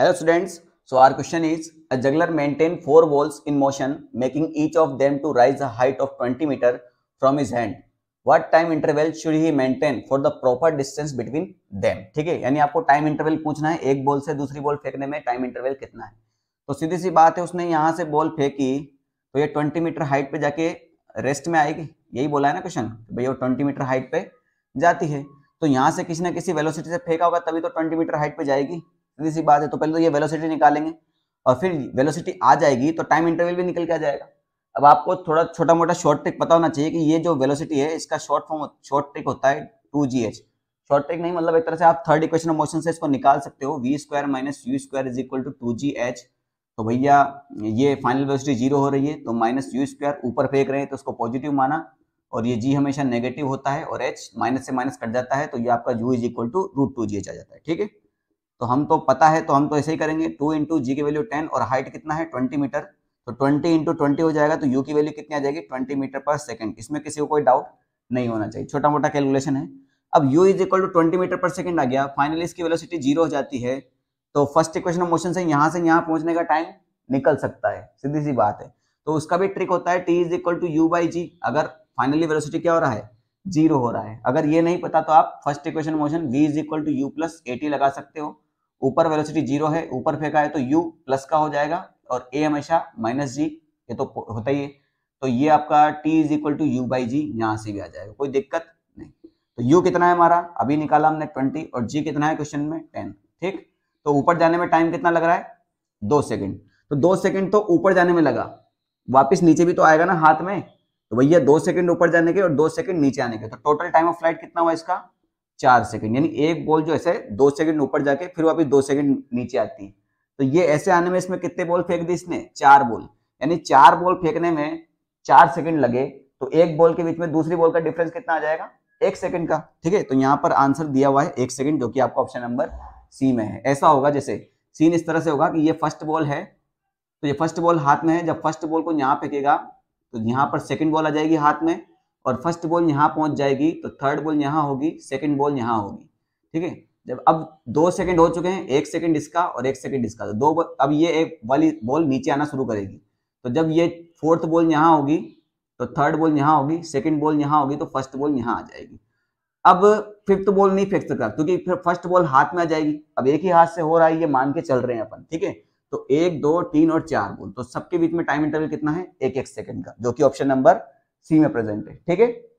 hello students so our question is a juggler maintain four balls in motion making each of them to rise the height of 20 metre from his hand what time interval should he maintain for the proper distance between them ठीक है यानी आपको time interval पूछना है एक ball से दूसरी ball फेंकने में टाइम इंटरवल कितना है तो सीधी सी बात है उसने यहाँ से बॉल फेंकी तो ये ट्वेंटी मीटर हाइट पर जाके रेस्ट में आएगी यही बोला है ना क्वेश्चन भैया वो ट्वेंटी मीटर हाइट पर जाती है तो यहाँ से किसी ना किसी वेलोसिटी से फेंका होगा तभी तो ट्वेंटी मीटर हाइट पर जाएगी सीधी सी बात है तो पहले तो ये वेलोसिटी निकालेंगे और फिर वेलोसिटी आ जाएगी तो टाइम इंटरवल भी निकल के आ जाएगा अब आपको थोड़ा छोटा मोटा शॉर्ट ट्रिक पता होना चाहिए कि ये जो वेलोसिटी है इसका शॉर्ट फॉर्म शॉर्ट ट्रिक होता है two G H short trick नहीं मतलब एक तरह से आप थर्ड इक्वेशन ऑफ मोशन से इसको निकाल सकते हो V square minus U square is equal to two G H तो भैया ये फाइनल वेलोसिटी जीरो हो रही है तो माइनस यू स्क्वायर ऊपर फेंक रहे हैं तो उसको पॉजिटिव माना और ये जी हमेशा नेगेटिव होता है और एच माइनस से माइनस कट जाता है तो ये आपका U is equal to root two G H आ जाता है ठीक है तो हम तो पता है तो हम तो ऐसे ही करेंगे टू इंटू जी की वैल्यू टेन और हाइट कितना है ट्वेंटी मीटर तो ट्वेंटी इंटू ट्वेंटी हो जाएगा तो यू की वैल्यू कितनी आ जाएगी ट्वेंटी मीटर पर सेकेंड इसमें किसी को कोई डाउट नहीं होना चाहिए छोटा मोटा कैलकुलेशन है अब U is equal to twenty metre per second आ गया फाइनली इसकी वेलोसिटी जीरो हो जाती है तो फर्स्ट इक्वेशन ऑफ मोशन से यहाँ से यहाँ पहुंचने का टाइम निकल सकता है सीधी सी बात है तो उसका भी ट्रिक होता है T is equal to U by G अगर फाइनली वेलोसिटी क्या हो रहा है जीरो हो रहा है अगर ये नहीं पता तो आप first equation motion V is equal to U plus AT लगा सकते हो ऊपर वेलोसिटी जीरो है ऊपर फेंका है तो यू प्लस का हो जाएगा और ए हमेशा माइनस जी ये तो होता ही है तो ये आपका T is equal to U by G यहाँ से भी आ जाएगा कोई दिक्कत नहीं तो यू कितना है हमारा अभी निकाला हमने ट्वेंटी और जी कितना है क्वेश्चन में टेन ठीक तो ऊपर जाने में टाइम कितना लग रहा है दो सेकेंड तो दो सेकेंड तो ऊपर जाने में लगा वापिस नीचे भी तो आएगा ना हाथ में तो भैया दो सेकंड ऊपर जाने के और दो सेकंड नीचे आने के तो टोटल टाइम ऑफ फ्लाइट कितना हुआ इसका चार सेकंड यानी एक बॉल जो ऐसे दो सेकंड ऊपर जाके फिर वापिस दो सेकंड नीचे आती है तो ये ऐसे आने में इसमें कितने बॉल फेंक दी इसने चार बॉल यानी चार बॉल फेंकने में चार सेकंड लगे तो एक बॉल के बीच में दूसरी बॉल का डिफरेंस कितना आ जाएगा एक सेकंड का ठीक है तो यहाँ पर आंसर दिया हुआ है एक सेकंड जो कि आपका ऑप्शन नंबर सी में है ऐसा होगा जैसे सीन इस तरह से होगा कि ये फर्स्ट बॉल है तो ये फर्स्ट बॉल हाथ में है जब फर्स्ट बॉल को यहाँ फेंकेगा तो यहाँ पर सेकंड बॉल आ जाएगी हाथ में और फर्स्ट बॉल यहाँ पहुंच जाएगी तो थर्ड बॉल यहाँ होगी सेकेंड बॉल यहाँ होगी ठीक है जब अब दो सेकेंड हो चुके हैं एक सेकेंड इसका और एक सेकेंड इसका तो दो अब ये एक वाली बॉल नीचे आना शुरू करेगी तो जब ये फोर्थ बॉल यहाँ होगी तो थर्ड बॉल यहाँ होगी सेकेंड बॉल यहाँ होगी तो फर्स्ट बॉल यहाँ आ जाएगी अब फिफ्थ बॉल नहीं फेंक सकता क्योंकि फिर फर्स्ट बॉल हाथ में आ जाएगी अब एक ही हाथ से हो रहा है ये मान के चल रहे हैं अपन ठीक है तो एक दो तीन और चार बॉल तो सबके बीच में टाइम इंटरवल कितना है एक एक सेकंड का जो कि ऑप्शन नंबर सी में प्रेजेंट है ठीक है